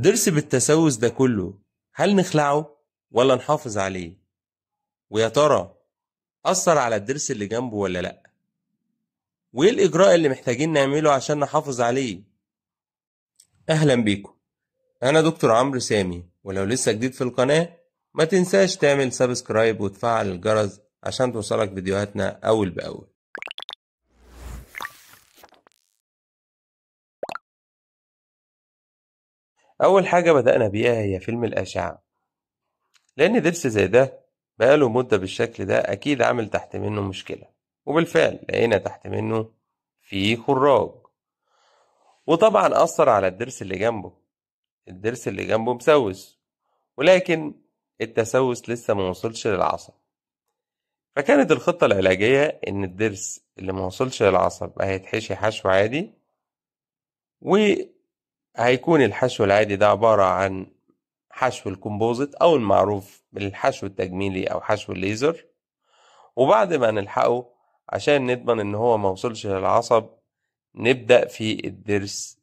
ضرس بالتسوس ده كله هل نخلعه ولا نحافظ عليه ويا ترى أثر على الضرس اللي جنبه ولا لأ وإيه الإجراء اللي محتاجين نعمله عشان نحافظ عليه أهلا بيكم أنا دكتور عمرو سامي ولو لسه جديد في القناة ما تنساش تعمل سبسكرايب وتفعل الجرس عشان توصلك فيديوهاتنا أول بأول أول حاجة بدأنا بيها هي فيلم الأشعة لأن ضرس زي ده بقاله مدة بالشكل ده أكيد عامل تحت منه مشكلة وبالفعل لقينا تحت منه في خراج وطبعا أثر على الضرس اللي جنبه الضرس اللي جنبه مسوس ولكن التسوس لسه ما وصلش للعصب فكانت الخطة العلاجية إن الضرس اللي ما وصلش للعصب هيتحشي حشو عادي و هيكون الحشو العادي ده عبارة عن حشو الكومبوزيت أو المعروف بالحشو التجميلي أو حشو الليزر وبعد ما نلحقه عشان نضمن إن هو موصلش للعصب نبدأ في الضرس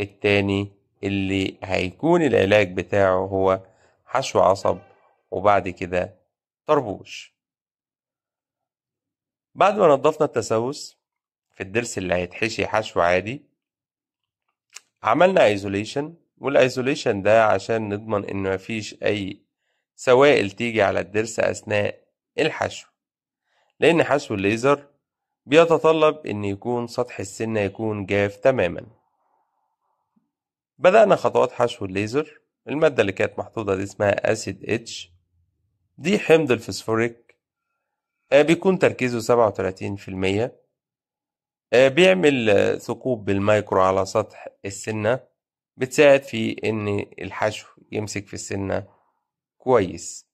التاني اللي هيكون العلاج بتاعه هو حشو عصب وبعد كده طربوش بعد ما نضفنا التسوس في الضرس اللي هيتحشي حشو عادي عملنا ايزوليشن والايزوليشن ده عشان نضمن ان مفيش اي سوائل تيجي على الضرس اثناء الحشو لان حشو الليزر بيتطلب ان يكون سطح السنة يكون جاف تماما بدأنا خطوات حشو الليزر المادة اللي كانت محطوطة دي اسمها أسيد اتش دي حمض الفسفوريك آه، بيكون تركيزه سبعة وتلاتين في المية آه، بيعمل آه، ثقوب بالمايكرو على سطح السنة بتساعد في إن الحشو يمسك في السنة كويس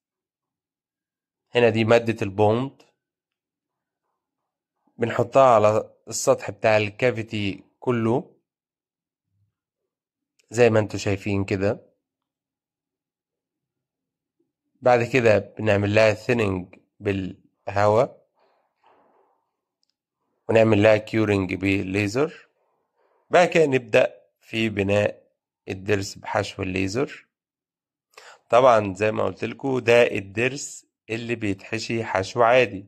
هنا دي مادة البوند بنحطها على السطح بتاع الكافيتي كله زي ما انتوا شايفين كده بعد كده بنعمل لها ثيننج بالهواء ونعمل لها كيورنج بالليزر بعد كده نبدأ في بناء الضرس بحشو الليزر طبعا زي ما قلت لكم ده الضرس اللي بيتحشي حشو عادي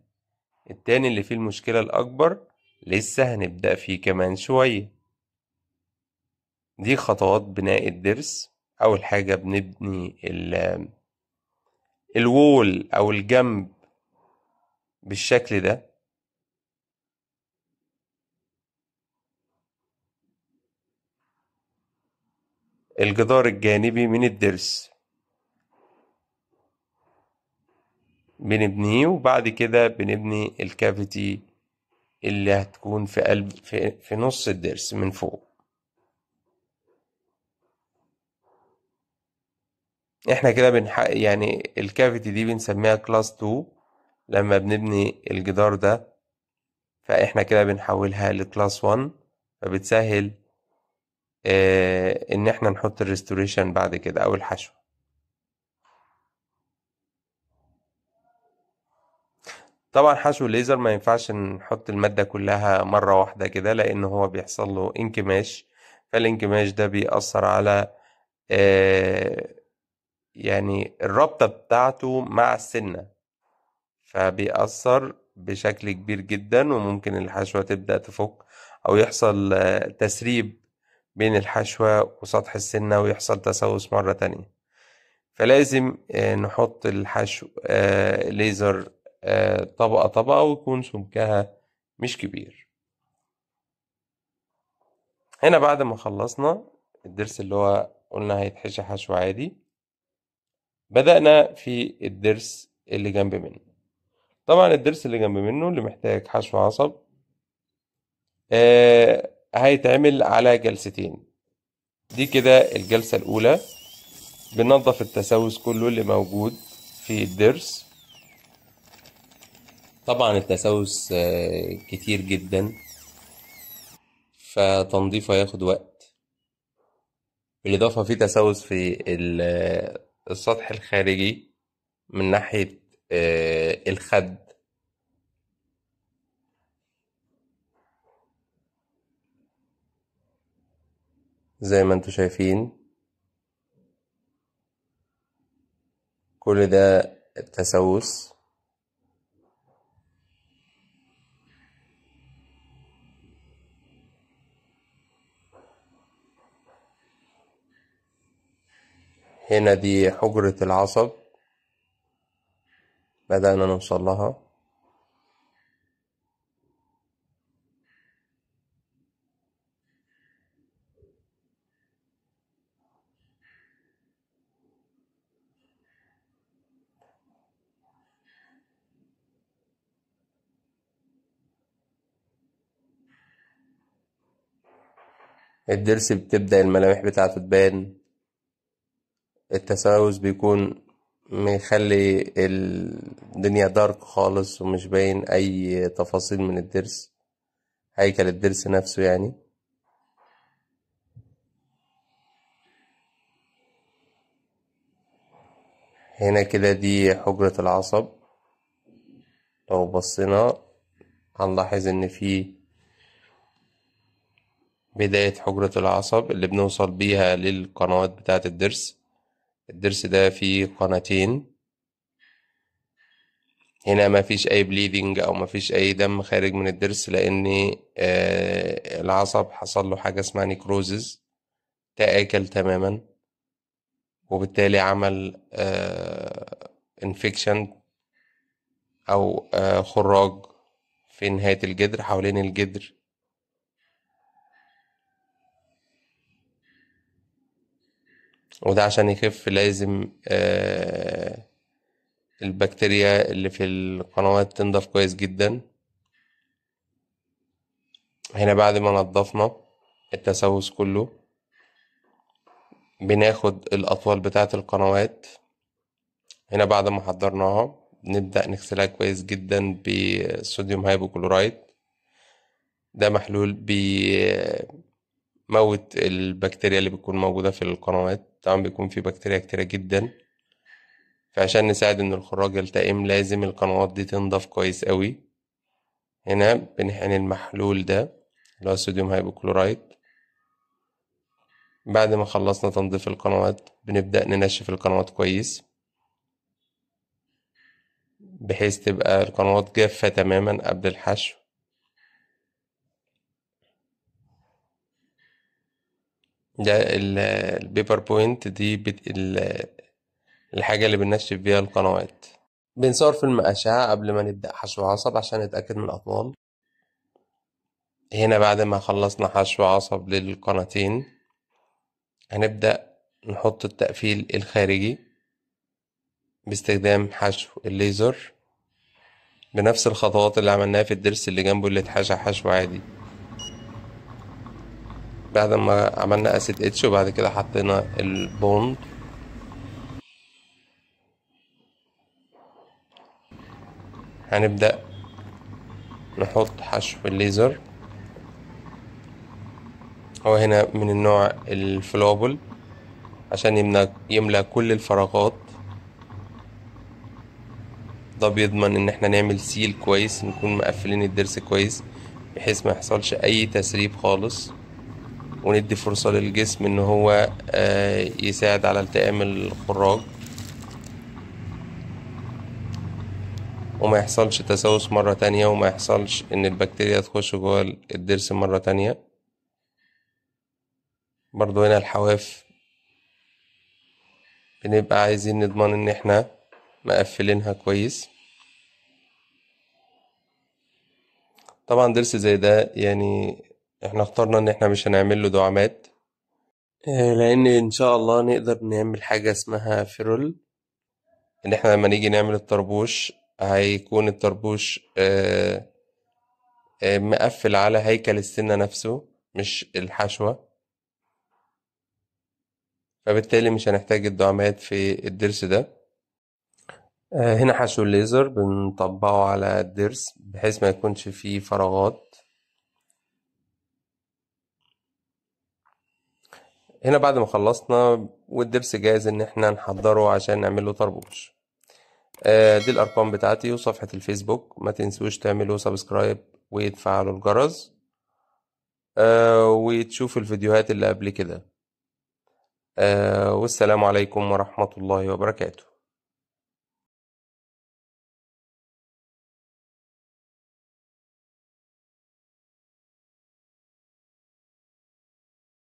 التاني اللي فيه المشكلة الأكبر لسه هنبدأ فيه كمان شوية دي خطوات بناء الضرس أول حاجة بنبني ال الوول أو الجنب بالشكل ده الجدار الجانبي من الضرس بنبنيه وبعد كده بنبني الكافيتي اللي هتكون في قلب في, في نص الضرس من فوق احنا كده بنحقق يعني الكافيتي دي بنسميها كلاس 2 لما بنبني الجدار ده فاحنا كده بنحولها لكلاس 1 فبتسهل آه، ان احنا نحط الريستوريشن بعد كده او الحشو طبعا حشو الليزر ما ينفعش نحط المادة كلها مرة واحدة كده لان هو بيحصل له انكماش فالانكماش ده بيأثر على آه، يعني الرابطة بتاعته مع السنة فبيأثر بشكل كبير جدا وممكن الحشوة تبدأ تفك أو يحصل آه، تسريب بين الحشوة وسطح السنة ويحصل تسوس مرة تانية فلازم آه، نحط الحشو آه، ليزر آه، طبقة طبقة ويكون سمكها مش كبير هنا بعد ما خلصنا الضرس اللي هو قلنا هيتحشى حشو عادي بدأنا في الضرس اللي جنب منه طبعا الضرس اللي جنب منه اللي محتاج حشو عصب آه هيتعمل على جلستين دي كده الجلسة الأولى بننظف التسوس كله اللي موجود في الضرس طبعا التسوس آه، كتير جدا فتنظيفه هياخد وقت بالإضافة في تسوس في آه، السطح الخارجي من ناحية آه، الخد زي ما انتم شايفين كل ده التسوس هنا دي حجرة العصب بدأنا نوصل لها الضرس بتبدأ الملامح بتاعته تبان التسوس بيكون مخلي الدنيا دارك خالص ومش باين أي تفاصيل من الضرس هيكل الضرس نفسه يعني هنا كده دي حجرة العصب لو بصينا هنلاحظ إن فيه بداية حجرة العصب اللي بنوصل بيها للقنوات بتاعة الضرس الضرس ده فيه قناتين هنا مفيش أي بليدنج أو مفيش أي دم خارج من الضرس لأن آه، العصب حصل له حاجة اسمها نيكروزز تآكل تماما وبالتالي عمل انفكشن آه، أو آه، خراج في نهاية الجدر حوالين الجدر وده عشان يخف لازم آه البكتيريا اللي في القنوات تنضف كويس جدا هنا بعد ما نضفنا التسوس كله بناخد الأطوال بتاعة القنوات هنا بعد ما حضرناها نبدأ نغسلها كويس جدا بصوديوم هايبوكلورايد ده محلول ب موت البكتيريا اللي بتكون موجودة في القنوات طبعا بيكون في بكتيريا كتيرة جدا فعشان نساعد ان الخراج يلتئم لازم القنوات دي تنضف كويس قوي هنا بنحقن المحلول ده اللي هو الصوديوم هيبوكلورايد بعد ما خلصنا تنظيف القنوات بنبدأ ننشف القنوات كويس بحيث تبقى القنوات جافة تماما قبل الحشو ده البيبر بوينت دي بت... الحاجة اللي بننشف بيها القنوات بنصور فيلم أشعة قبل ما نبدأ حشو عصب عشان نتأكد من الأطوال هنا بعد ما خلصنا حشو عصب للقناتين هنبدأ نحط التقفيل الخارجي باستخدام حشو الليزر بنفس الخطوات اللي عملناها في الضرس اللي جنبه اللي اتحشى حشو عادي بعد ما عملنا اسيد اتش وبعد كده حطينا البوند هنبدأ نحط حشو الليزر هو هنا من النوع الفلوبل عشان يملى, يملى كل الفراغات ده بيضمن ان احنا نعمل سيل كويس نكون مقفلين الضرس كويس بحيث ما يحصلش اي تسريب خالص وندي فرصة للجسم ان هو آه، يساعد على التئام الخراج وما يحصلش تسوس مرة تانية وما يحصلش ان البكتيريا تخش جوه الضرس مرة تانية برضو هنا الحواف بنبقى عايزين نضمن ان احنا مقفلينها كويس طبعا ضرس زي ده يعني احنا اخترنا ان احنا مش هنعمل له دعامات آه، لان ان شاء الله نقدر نعمل حاجة اسمها فيرول ان احنا لما نيجي نعمل الطربوش هيكون الطربوش آه، آه، مقفل على هيكل السنة نفسه مش الحشوة فبالتالي مش هنحتاج الدعامات في الضرس ده هنا حشو الليزر بنطبقه على الضرس بحيث ما يكونش فيه فراغات هنا بعد ما خلصنا والدبس جاهز ان احنا نحضره عشان نعمله طربوش آه، دي الارقام بتاعتي وصفحة الفيسبوك ما تنسوش تعملوا سبسكرايب وتفعلوا الجرس آه وتشوفوا الفيديوهات اللي قبل كده آه، والسلام عليكم ورحمة الله وبركاته